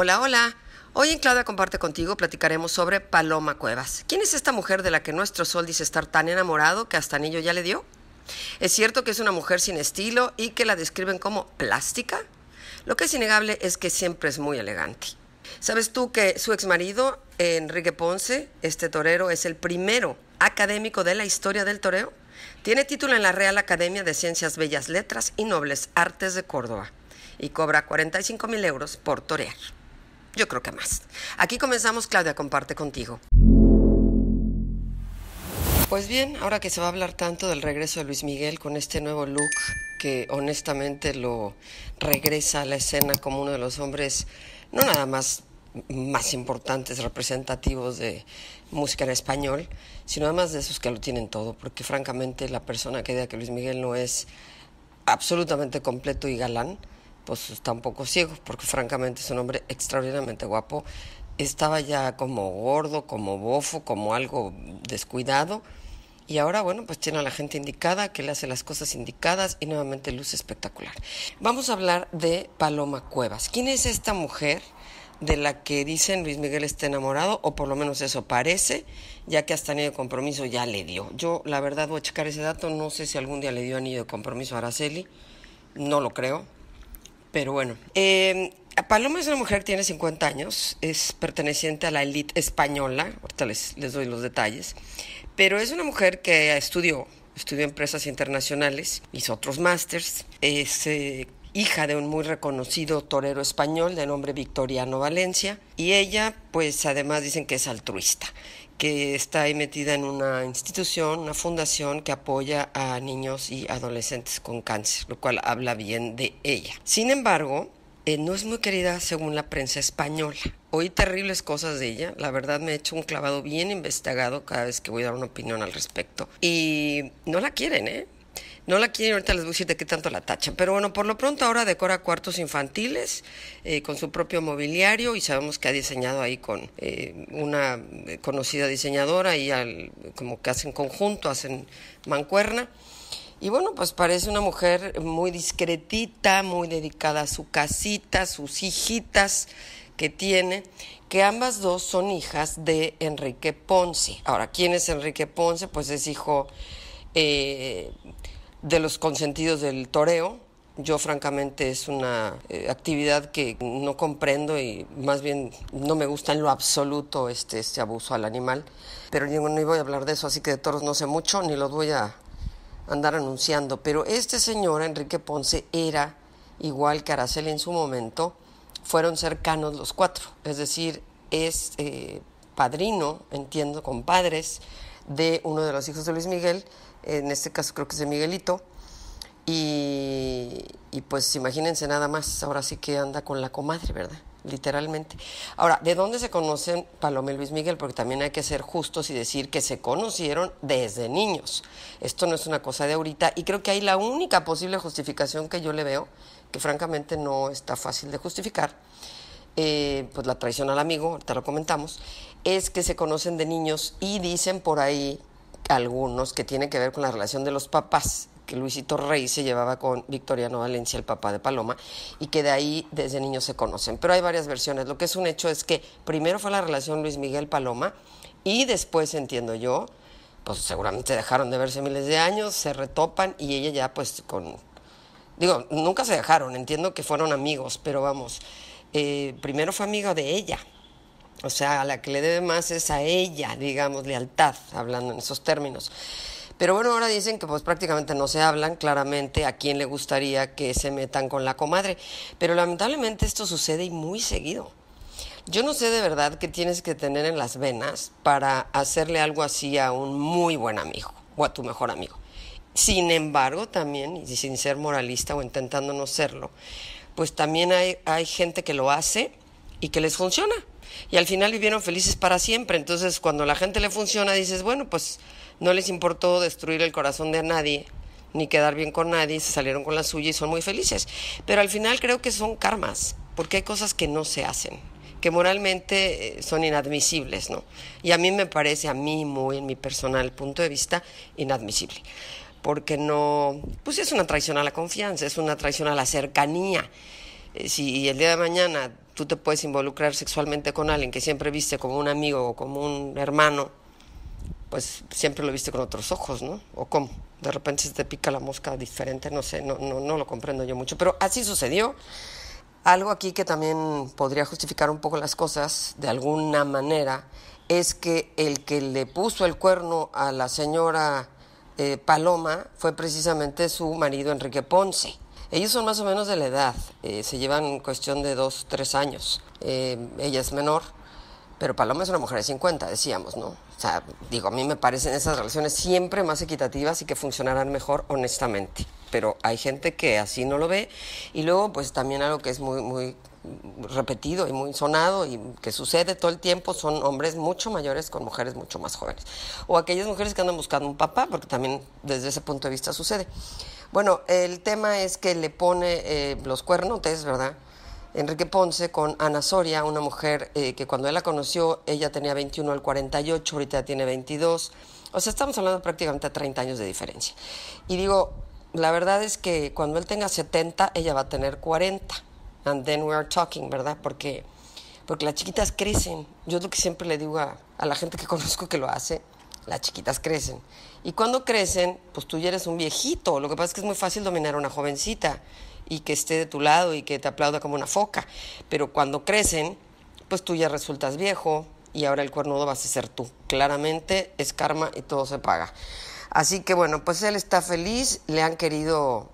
Hola, hola. Hoy en Claudia Comparte contigo platicaremos sobre Paloma Cuevas. ¿Quién es esta mujer de la que nuestro sol dice estar tan enamorado que hasta anillo ya le dio? ¿Es cierto que es una mujer sin estilo y que la describen como plástica? Lo que es innegable es que siempre es muy elegante. ¿Sabes tú que su ex marido, Enrique Ponce, este torero, es el primero académico de la historia del toreo? Tiene título en la Real Academia de Ciencias Bellas Letras y Nobles Artes de Córdoba y cobra 45 mil euros por torear. Yo creo que más. Aquí comenzamos, Claudia, comparte contigo. Pues bien, ahora que se va a hablar tanto del regreso de Luis Miguel con este nuevo look que honestamente lo regresa a la escena como uno de los hombres, no nada más más importantes representativos de música en español, sino además de esos que lo tienen todo, porque francamente la persona que diga que Luis Miguel no es absolutamente completo y galán, pues está un ciego, porque francamente es un hombre extraordinariamente guapo. Estaba ya como gordo, como bofo, como algo descuidado. Y ahora, bueno, pues tiene a la gente indicada, que le hace las cosas indicadas y nuevamente luce espectacular. Vamos a hablar de Paloma Cuevas. ¿Quién es esta mujer? de la que dicen Luis Miguel está enamorado, o por lo menos eso parece, ya que hasta anillo de compromiso ya le dio. Yo, la verdad, voy a checar ese dato, no sé si algún día le dio anillo de compromiso a Araceli, no lo creo, pero bueno, em, Paloma es una mujer que tiene 50 años, es perteneciente a la élite española, ahorita les, doy los detalles, pero es una mujer que estudió, estudió empresas internacionales, hizo otros másters, es eh, hija de un muy reconocido torero español de nombre Victoriano Valencia, y ella, pues además dicen que es altruista, que está ahí metida en una institución, una fundación que apoya a niños y adolescentes con cáncer, lo cual habla bien de ella. Sin embargo, eh, no es muy querida según la prensa española. Oí terribles cosas de ella. La verdad me he hecho un clavado bien investigado cada vez que voy a dar una opinión al respecto. Y no la quieren, ¿eh? No la quieren, ahorita les voy a decir de qué tanto la tacha Pero bueno, por lo pronto ahora decora cuartos infantiles eh, con su propio mobiliario y sabemos que ha diseñado ahí con eh, una eh, conocida diseñadora y al, como que hacen conjunto, hacen mancuerna. Y bueno, pues parece una mujer muy discretita, muy dedicada a su casita, sus hijitas que tiene, que ambas dos son hijas de Enrique Ponce. Ahora, ¿quién es Enrique Ponce? Pues es hijo de los consentidos del toreo. Yo francamente es una eh, actividad que no comprendo y más bien no me gusta en lo absoluto este, este abuso al animal. Pero no voy a hablar de eso, así que de toros no sé mucho ni los voy a andar anunciando. Pero este señor, Enrique Ponce, era igual que Araceli en su momento, fueron cercanos los cuatro. Es decir, es eh, padrino, entiendo, con padres, de uno de los hijos de Luis Miguel en este caso creo que es de Miguelito. Y, pues imagínense nada más, ahora sí que anda con la comadre, ¿verdad? Literalmente. Ahora, ¿de dónde se conocen Paloma y Luis Miguel? Porque también hay que ser justos y decir que se conocieron desde niños. Esto no es una cosa de ahorita y creo que hay la única posible justificación que yo le veo, que francamente no está fácil de justificar, eh, pues la traición al amigo, ahorita lo comentamos, es que se conocen de niños y dicen por ahí algunos que tienen que ver con la relación de los papás, que Luisito Rey se llevaba con Victoriano Valencia, el papá de Paloma, y que de ahí desde niños se conocen. Pero hay varias versiones. Lo que es un hecho es que primero fue la relación Luis Miguel-Paloma y después, entiendo yo, pues seguramente dejaron de verse miles de años, se retopan y ella ya pues con... Digo, nunca se dejaron, entiendo que fueron amigos, pero vamos, eh, primero fue amigo de ella, o sea, a la que le debe más es a ella, digamos, lealtad, hablando en esos términos. Pero bueno, ahora dicen que pues prácticamente no se hablan claramente a quién le gustaría que se metan con la comadre. Pero lamentablemente esto sucede y muy seguido. Yo no sé de verdad qué tienes que tener en las venas para hacerle algo así a un muy buen amigo o a tu mejor amigo. Sin embargo, también, y sin ser moralista o intentando no serlo, pues también hay, hay gente que lo hace y que les funciona y al final vivieron felices para siempre. Entonces, cuando la gente le funciona, dices, bueno, pues no les importó destruir el corazón de nadie, ni quedar bien con nadie, se salieron con la suya y son muy felices. Pero al final creo que son karmas, porque hay cosas que no se hacen, que moralmente eh, son inadmisibles, ¿no? Y a mí me parece, a mí muy en mi personal punto de vista, inadmisible. Porque no, pues es una traición a la confianza, es una traición a la cercanía. Eh, si el día de mañana tú te puedes involucrar sexualmente con alguien que siempre viste como un amigo o como un hermano, pues siempre lo viste con otros ojos, ¿no? ¿O cómo? De repente se te pica la mosca diferente, no sé, no, no, no lo comprendo yo mucho, pero así sucedió. Algo aquí que también podría justificar un poco las cosas de alguna manera es que el que le puso el cuerno a la señora eh, Paloma fue precisamente su marido Enrique Ponce. Ellos son más o menos de la edad, eh, se llevan cuestión de dos, tres años. Eh, ella es menor, pero Paloma es una mujer de 50, decíamos, ¿no? O sea, digo, a mí me parecen esas relaciones siempre más equitativas y que funcionarán mejor honestamente. Pero hay gente que así no lo ve. Y luego, pues también algo que es muy, muy repetido y muy sonado y que sucede todo el tiempo son hombres mucho mayores con mujeres mucho más jóvenes. O aquellas mujeres que andan buscando un papá, porque también desde ese punto de vista sucede. Bueno, el tema es que le pone eh, los cuernotes, ¿verdad? Enrique Ponce con Ana Soria, una mujer eh, que cuando él la conoció, ella tenía 21 al 48, ahorita tiene 22. O sea, estamos hablando prácticamente a 30 años de diferencia. Y digo, la verdad es que cuando él tenga 70, ella va a tener 40 and then we are talking, ¿verdad? Porque, porque las chiquitas crecen. Yo es lo que siempre le digo a, a la gente que conozco que lo hace, las chiquitas crecen. Y cuando crecen, pues tú ya eres un viejito. Lo que pasa es que es muy fácil dominar a una jovencita y que esté de tu lado y que te aplauda como una foca. Pero cuando crecen, pues tú ya resultas viejo y ahora el cuernudo vas a ser tú. Claramente es karma y todo se paga. Así que bueno, pues él está feliz, le han querido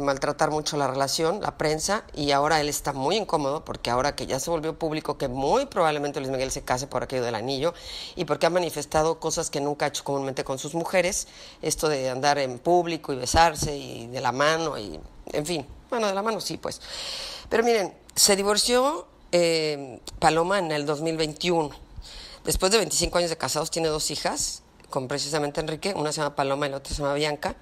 maltratar mucho la relación, la prensa, y ahora él está muy incómodo porque ahora que ya se volvió público que muy probablemente Luis Miguel se case por aquello del anillo y porque ha manifestado cosas que nunca ha hecho comúnmente con sus mujeres, esto de andar en público y besarse y de la mano y, en fin, bueno, de la mano sí, pues. Pero miren, se divorció eh, Paloma en el 2021. Después de 25 años de casados tiene dos hijas, con precisamente Enrique, una se llama Paloma y la otra se llama Bianca.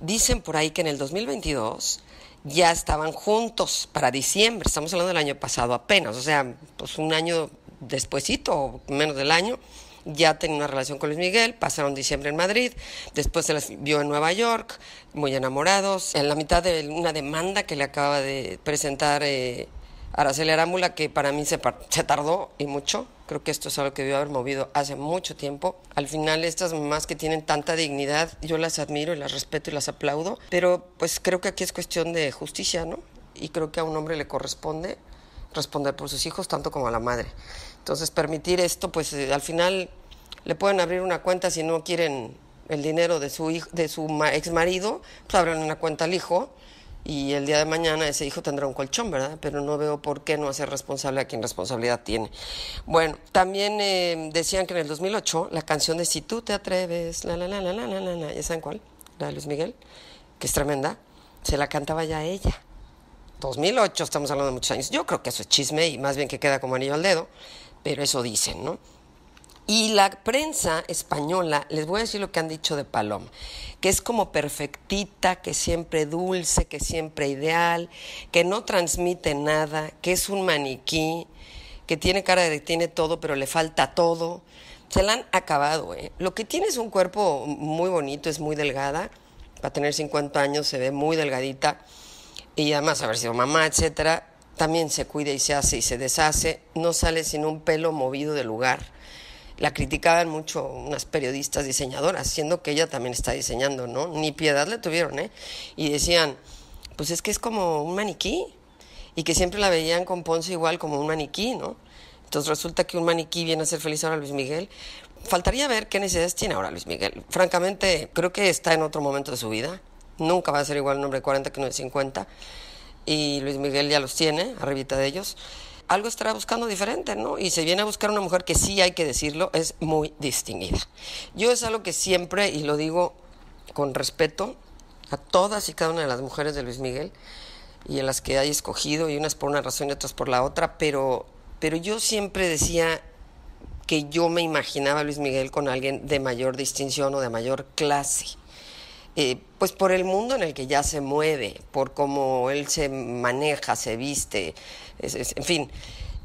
Dicen por ahí que en el 2022 ya estaban juntos para diciembre, estamos hablando del año pasado apenas, o sea, pues un año despuesito, o menos del año, ya tenía una relación con Luis Miguel, pasaron diciembre en Madrid, después se las vio en Nueva York, muy enamorados, en la mitad de una demanda que le acaba de presentar eh, Araceli Arámbula, que para mí se tardó y mucho, Creo que esto es algo que debió haber movido hace mucho tiempo. Al final, estas mamás que tienen tanta dignidad, yo las admiro y las respeto y las aplaudo, pero pues creo que aquí es cuestión de justicia, ¿no? Y creo que a un hombre le corresponde responder por sus hijos tanto como a la madre. Entonces, permitir esto, pues eh, al final le pueden abrir una cuenta si no quieren el dinero de su, hijo, de su ex marido, pues abren una cuenta al hijo y el día de mañana ese hijo tendrá un colchón, ¿verdad? Pero no veo por qué no hacer responsable a quien responsabilidad tiene. Bueno, también eh, decían que en el 2008 la canción de Si tú te atreves, la, la, la, la, la, la, la, ¿ya saben cuál? La de Luis Miguel, que es tremenda, se la cantaba ya ella. 2008, estamos hablando de muchos años. Yo creo que eso es chisme y más bien que queda como anillo al dedo, pero eso dicen, ¿no? Y la prensa española, les voy a decir lo que han dicho de Paloma, que es como perfectita, que siempre dulce, que siempre ideal, que no transmite nada, que es un maniquí, que tiene cara de que tiene todo, pero le falta todo. Se la han acabado, ¿eh? Lo que tiene es un cuerpo muy bonito, es muy delgada. Para tener 50 años se ve muy delgadita. Y además si sido mamá, etcétera. También se cuida y se hace y se deshace. No sale sin un pelo movido del lugar la criticaban mucho unas periodistas diseñadoras, siendo que ella también está diseñando, ¿no? Ni piedad le tuvieron, ¿eh? Y decían, pues es que es como un maniquí, y que siempre la veían con Ponce igual como un maniquí, ¿no? Entonces resulta que un maniquí viene a ser feliz ahora Luis Miguel. Faltaría ver qué necesidades tiene ahora Luis Miguel. Francamente, creo que está en otro momento de su vida. Nunca va a ser igual el hombre de 40 que uno de 50. Y Luis Miguel ya los tiene, arribita de ellos algo estará buscando diferente, ¿no? Y se viene a buscar una mujer que sí, hay que decirlo, es muy distinguida. Yo es algo que siempre, y lo digo con respeto a todas y cada una de las mujeres de Luis Miguel, y en las que hay escogido, y unas por una razón y otras por la otra, pero, pero yo siempre decía que yo me imaginaba a Luis Miguel con alguien de mayor distinción o de mayor clase. Eh, pues por el mundo en el que ya se mueve, por cómo él se maneja, se viste, en fin.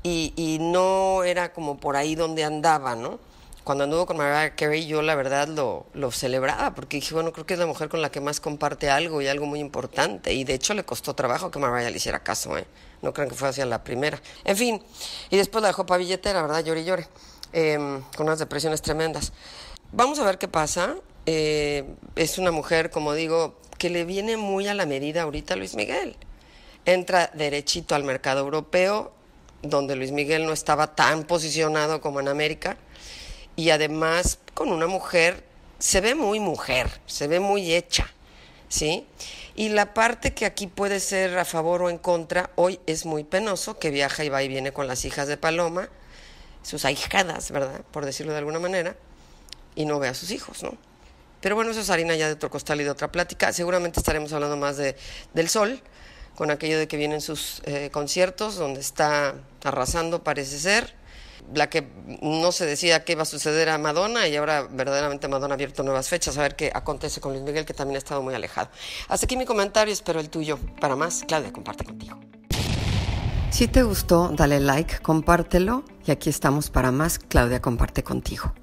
Y, no era como por ahí donde andaba, ¿no? Cuando anduvo con Mariah Carey yo la verdad lo, celebraba porque dije, bueno, creo que es la mujer con la que más comparte algo y algo muy importante. Y de hecho le costó trabajo que Mariah le hiciera caso, ¿eh? No crean que fue hacia la primera. En fin, y después la dejó para billetera, ¿verdad? Llore y llore, em, con unas depresiones tremendas. Vamos a ver qué pasa. Eh, es una mujer, como digo, que le viene muy a la medida ahorita a Luis Miguel. Entra derechito al mercado europeo, donde Luis Miguel no estaba tan posicionado como en América, y además con una mujer, se ve muy mujer, se ve muy hecha, ¿sí? Y la parte que aquí puede ser a favor o en contra, hoy es muy penoso que viaja y va y viene con las hijas de Paloma, sus ahijadas, ¿verdad? Por decirlo de alguna manera, y no ve a sus hijos, ¿no? Pero bueno, eso es harina ya de otro costal y de otra plática. Seguramente estaremos hablando más del sol, con aquello de que vienen sus eh, conciertos, donde está arrasando, parece ser. La que no se decía qué iba a suceder a Madonna y ahora verdaderamente Madonna ha abierto nuevas fechas, a ver qué acontece con Luis Miguel, que también ha estado muy alejado. Hasta aquí mi comentario, espero el tuyo. Para más, Claudia, comparte contigo. Si te gustó, dale like, compártelo y aquí estamos para más, Claudia, comparte contigo.